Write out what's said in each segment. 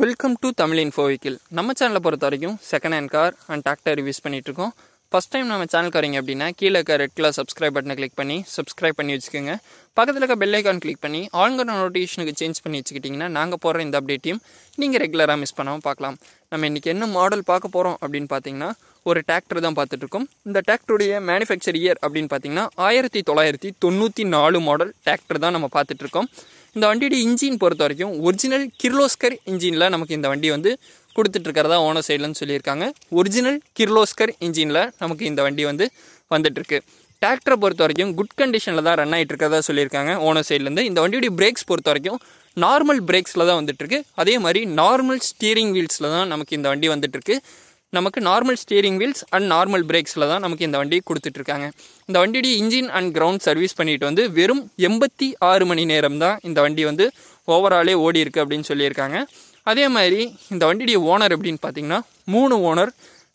welcome to Tamil info vehicle நம்ம சேனலை பொறுத்த வரைக்கும் second hand car and tractor reviews இருக்கோம் ஃபஸ்ட் டைம் நம்ம சேனல் வரீங்க அப்படின்னா கீழே இருக்க ரெட் கலர் சப்ஸ்கிரைப் பட்டனை கிளிக் பண்ணி சப்ஸ்கிரைப் பண்ணி வச்சுக்கோங்க பக்கத்தில் இருக்க பெல் ஐக்கான் கிளிக் பண்ணி ஆளுங்கிற நோட்டிஃபிகேஷனுக்கு சேஞ்ச் பண்ணி வச்சுக்கிட்டிங்கன்னா நாங்கள் போகிற இந்த அப்டேட்டையும் நீங்கள் ரெகுலராக மிஸ் பண்ணாமல் பார்க்கலாம் நம்ம இன்றைக்கி என்ன மாடல் பார்க்க போகிறோம் அப்படின்னு பார்த்தீங்கன்னா ஒரு டிராக்டர் தான் பார்த்துட்ருக்கோம் இந்த டிராக்டருடைய மேனுஃபேக்சர் இயர் அப்படின்னு பார்த்தீங்கன்னா ஆயிரத்தி தொள்ளாயிரத்தி தொண்ணூற்றி நாலு மாடல் டிராக்டர் தான் நம்ம பார்த்துட்ருக்கோம் இந்த வண்டியோட இன்ஜின் பொறுத்த வரைக்கும் ஒரிஜினல் கிர்லோஸ்கர் இன்ஜினில் நமக்கு இந்த வண்டி வந்து கொடுத்துட்ருக்கிறதா ஓனர் சைட்லன்னு சொல்லியிருக்காங்க ஒரிஜினல் கிர்லோஸ்கர் இன்ஜினில் நமக்கு இந்த வண்டி வந்து வந்துட்டுருக்கு டிராக்டரை பொறுத்த வரைக்கும் குட் கண்டிஷனில் தான் ரன் ஆகிட்டு இருக்கிறதா சொல்லியிருக்காங்க ஓனர் சைட்லேருந்து இந்த வண்டியுடைய பிரேக்ஸ் பொறுத்த வரைக்கும் நார்மல் பிரேக்ஸில் தான் வந்துட்டுருக்கு அதே மாதிரி நார்மல் ஸ்டீரிங் வீல்ஸில் தான் நமக்கு இந்த வண்டி வந்துட்டுருக்கு நமக்கு normal steering wheels and normal பிரேக்ஸில் தான் நமக்கு இந்த வண்டியை கொடுத்துட்ருக்காங்க இந்த வண்டியுடைய இன்ஜின் அண்ட் கிரவுண்ட் சர்வீஸ் பண்ணிட்டு வந்து வெறும் எண்பத்தி ஆறு மணி நேரம் தான் இந்த வண்டி வந்து ஓவராலே ஓடி இருக்குது அப்படின்னு சொல்லியிருக்காங்க அதே மாதிரி இந்த வண்டியுடைய ஓனர் அப்படின்னு பார்த்தீங்கன்னா மூணு ஓனர்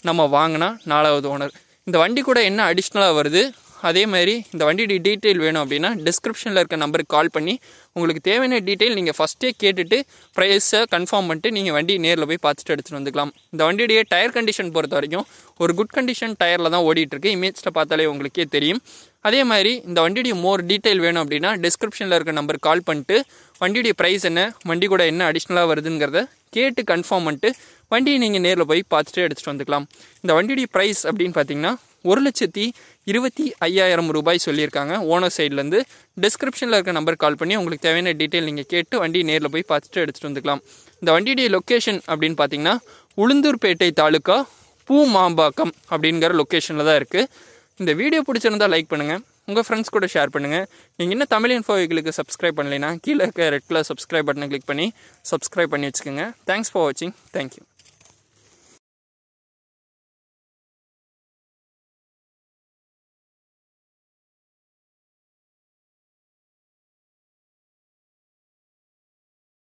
நம்ம வாங்கினா நாலாவது ஓனர் இந்த வண்டி கூட என்ன அடிஷ்னலாக வருது அதே மாதிரி இந்த வண்டியோட டீட்டெயில் வேணும் அப்படின்னா டிஸ்கிரிப்ஷனில் இருக்க நம்பருக்கு கால் பண்ணி உங்களுக்கு தேவையான டீட்டெயில் நீங்கள் ஃபஸ்ட்டே கேட்டுட்டு ப்ரைஸை கன்ஃபார்ம் பண்ணிட்டு நீங்கள் வண்டி நேரில் போய் பார்த்துட்டு எடுத்துகிட்டு வந்துக்கலாம் இந்த வண்டியுடைய டயர் கண்டிஷன் பொறுத்த வரைக்கும் ஒரு குட் கண்டிஷன் டயரில் தான் ஓடிட்டுருக்கு இமேஜில் பார்த்தாலே உங்களுக்கே தெரியும் அதே மாதிரி இந்த வண்டியுடைய மோர் டீட்டெயில் வேணும் அப்படின்னா டிஸ்கிரிப்ஷனில் இருக்க நம்பர் கால் பண்ணிட்டு வண்டியுடைய ப்ரைஸ் என்ன வண்டி கூட என்ன அடிஷ்னலாக வருதுங்கிறத கேட்டு கன்ஃபார்ம் பண்ணிட்டு வண்டியை நீங்கள் நேரில் போய் பார்த்துட்டு எடுத்துகிட்டு வந்துக்கலாம் இந்த வண்டியுடைய ப்ரைஸ் அப்படின்னு பார்த்தீங்கன்னா ஒரு லட்சத்தி இருபத்தி ஐயாயிரம் ரூபாய் சொல்லியிருக்காங்க ஓனர் சைட்லேருந்து டிஸ்கிரிப்ஷனில் இருக்க நம்பர் கால் பண்ணி உங்களுக்கு தேவையான டீட்டெயில் நீங்கள் கேட்டு வண்டி நேரில் போய் பார்த்துட்டு எடுத்துகிட்டு வந்துக்கலாம் இந்த வண்டியுடைய லொக்கேஷன் அப்படின்னு பார்த்தீங்கன்னா உளுந்தூர்பேட்டை தாலுக்கா பூ மாம்பாக்கம் அப்படிங்கிற லொக்கேஷனில் தான் இருக்குது இந்த வீடியோ பிடிச்சிருந்தால் லைக் பண்ணுங்கள் உங்கள் ஃப்ரெண்ட்ஸ் கூட ஷேர் பண்ணுங்கள் நீங்கள் இன்னும் தமிழ் இன்ஃபோ வீக்கிலுக்கு சப்ஸ்கிரைப் பண்ணலைன்னா கீழே இருக்க ரெட் கலர் சப்ஸ்கிரைப் பட்டனை கிளிக் பண்ணி சப்ஸ்கிரைப் பண்ணி வச்சுக்கோங்க தேங்க்ஸ் ஃபார் வாட்சிங் தேங்க்யூ